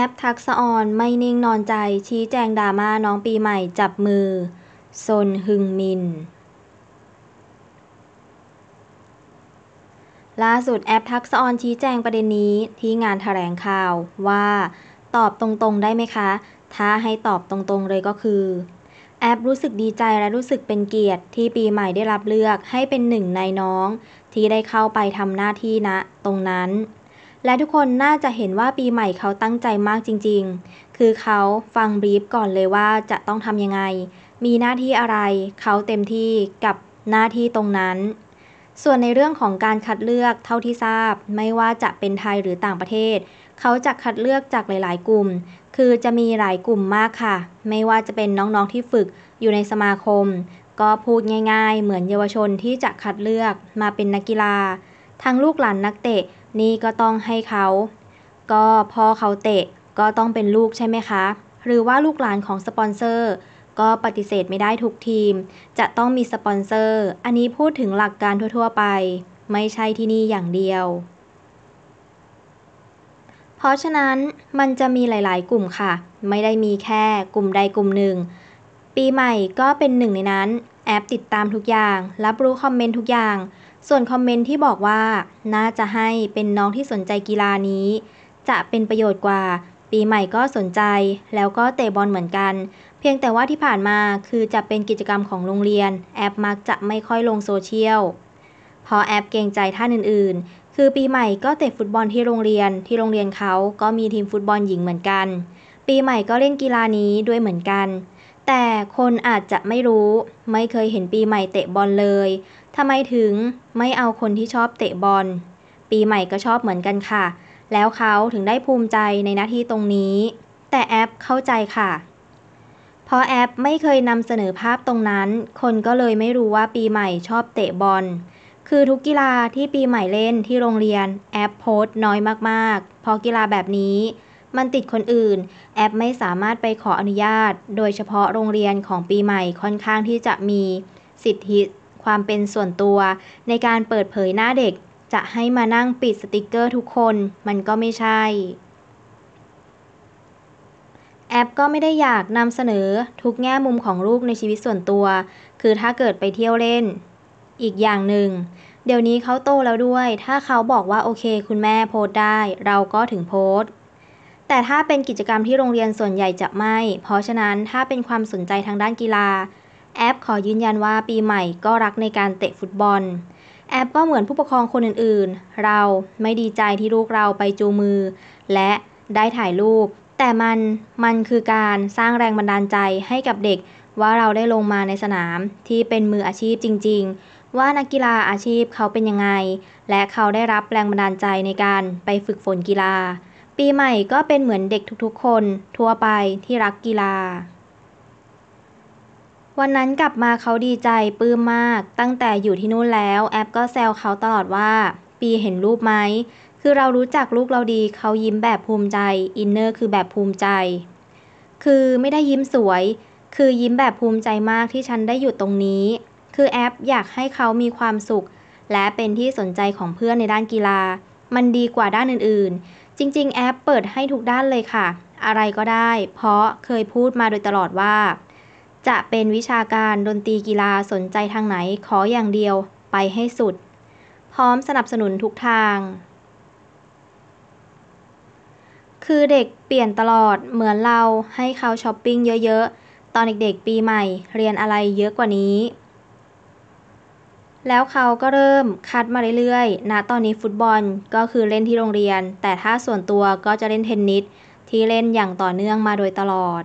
แอปทักษออนไม่นิ่งนอนใจชี้แจงดราม่าน้องปีใหม่จับมือ ซนฮึงมินล่าสุดแอปทักษออนชี้แจงประเด็นนี้ที่งานแถลงข่าวว่า ตอบตรงๆ ได้ไหมคะ ถ้าให้ตอบตรงๆเลยก็คือ แอปรู้สึกดีใจและรู้สึกเป็นเกียรติ ที่ปีใหม่ได้รับเลือกให้เป็นหนึ่งในน้อง ที่ได้เข้าไปทำหน้าที่ณนะตรงนั้นและทุกคนน่าจะเห็นว่าปีใหม่เขาตั้งใจมากจริงๆ คือเขาฟังบรีฟก่อนเลยว่าจะต้องทำยังไง มีหน้าที่อะไร เขาเต็มที่กับหน้าที่ตรงนั้น ส่วนในเรื่องของการคัดเลือกเท่าที่ทราบ ไม่ว่าจะเป็นไทยหรือต่างประเทศ เขาจะคัดเลือกจากหลายๆกลุ่ม คือจะมีหลายกลุ่มมากค่ะ ไม่ว่าจะเป็นน้องๆที่ฝึกอยู่ในสมาคม ก็พูดง่าย ๆ เหมือนเยาวชนที่จะคัดเลือกมาเป็นนักกีฬาทางลูกหลานนักเตะนี่ก็ต้องให้เขา ก็พ่อเขาเตะ ก็ต้องเป็นลูกใช่ไหมคะ หรือว่าลูกหลานของสปอนเซอร์ ก็ปฏิเสธไม่ได้ทุกทีม จะต้องมีสปอนเซอร์ อันนี้พูดถึงหลักการทั่วๆไป ไม่ใช่ที่นี่อย่างเดียว เพราะฉะนั้นมันจะมีหลายๆ กลุ่มค่ะ ไม่ได้มีแค่กลุ่มใดกลุ่มหนึ่ง ปีใหม่ก็เป็นหนึ่งในนั้น แอปติดตามทุกอย่างรับรู้คอมเมนต์ทุกอย่างส่วนคอมเมนต์ที่บอกว่า น่าจะให้เป็นน้องที่สนใจกีฬานี้ จะเป็นประโยชน์กว่า ปีใหม่ก็สนใจแล้วก็เตะบอลเหมือนกัน เพียงแต่ว่าที่ผ่านมาคือจะเป็นกิจกรรมของโรงเรียน แอปมักจะไม่ค่อยลงโซเชียลพอแอปเกรงใจท่านอื่นๆ คือปีใหม่ก็เตะฟุตบอลที่โรงเรียนที่โรงเรียนเขาก็มีทีมฟุตบอลหญิงเหมือนกัน ปีใหม่ก็เล่นกีฬานี้ด้วยเหมือนกัน แต่คนอาจจะไม่รู้ ไม่เคยเห็นปีใหม่เตะบอลเลยทำไมถึงไม่เอาคนที่ชอบเตะบอล ปีใหม่ก็ชอบเหมือนกันค่ะ แล้วเขาถึงได้ภูมิใจในหน้าที่ตรงนี้ แต่แอปเข้าใจค่ะ เพราะแอปไม่เคยนำเสนอภาพตรงนั้น คนก็เลยไม่รู้ว่าปีใหม่ชอบเตะบอล คือทุกกีฬาที่ปีใหม่เล่นที่โรงเรียนแอปโพสน้อยมากๆเพราะกีฬาแบบนี้ มันติดคนอื่น แอปไม่สามารถไปขออนุญาต โดยเฉพาะโรงเรียนของปีใหม่ค่อนข้างที่จะมีสิทธิความเป็นส่วนตัวในการเปิดเผยหน้าเด็ก จะให้มานั่งปิดสติกเกอร์ทุกคนมันก็ไม่ใช่ แอปก็ไม่ได้อยากนำเสนอ ทุกแง่มุมของลูกในชีวิตส่วนตัว คือถ้าเกิดไปเที่ยวเล่น อีกอย่างหนึ่ง เดี๋ยวนี้เขาโตแล้วด้วย ถ้าเขาบอกว่าโอเคคุณแม่โพสได้ เราก็ถึงโพสแต่ถ้าเป็นกิจกรรมที่โรงเรียนส่วนใหญ่จะไม่เพราะฉะนั้นถ้าเป็นความสนใจทางด้านกีฬาแอปขอยืนยันว่าปีใหม่ก็รักในการเตะฟุตบอล แอปก็เหมือนผู้ปกครองคนอื่นๆ เราไม่ดีใจที่ลูกเราไปจูมือ และได้ถ่ายรูป แต่มันมันคือการสร้างแรงบันดาลใจให้กับเด็กว่าเราได้ลงมาในสนามที่เป็นมืออาชีพจริงๆ ว่านักกีฬาอาชีพเขาเป็นยังไงและเขาได้รับแรงบันดาลใจในการไปฝึกฝนกีฬา ปีใหม่ก็เป็นเหมือนเด็กทุกๆ คนทั่วไปที่รักกีฬาวันนั้นกลับมาเขาดีใจปลื้มมากตั้งแต่อยู่ที่นู่นแล้วแอปก็แซวเขาตลอดว่า ปีเห็นรูปไหมคือเรารู้จักลูกเราดีเขายิ้มแบบภูมิใจอินเนอร์คือแบบภูมิใจ คือไม่ได้ยิ้มสวย คือยิ้มแบบภูมิใจมากที่ฉันได้อยู่ตรงนี้ คือแอปอยากให้เขามีความสุข และเป็นที่สนใจของเพื่อนในด้านกีฬา มันดีกว่าด้านอื่นๆ จริง ๆ แอปเปิดให้ทุกด้านเลยค่ะ อะไรก็ได้ เพราะเคยพูดมาโดยตลอดว่าจะเป็นวิชาการดนตรีกีฬาสนใจทางไหนขออย่างเดียวไปให้สุด พร้อมสนับสนุนทุกทางคือเด็กเปลี่ยนตลอดเหมือนเราให้เขาช้อปปิ้งเยอะ ๆ ตอนเด็กๆ ปีใหม่เรียนอะไรเยอะกว่านี้ แล้วเขาก็เริ่มคัดมาเรื่อยๆณนะตอนนี้ฟุตบอลก็คือเล่นที่โรงเรียน แต่ถ้าส่วนตัวก็จะเล่นเทนนิสที่เล่นอย่างต่อเนื่องมาโดยตลอด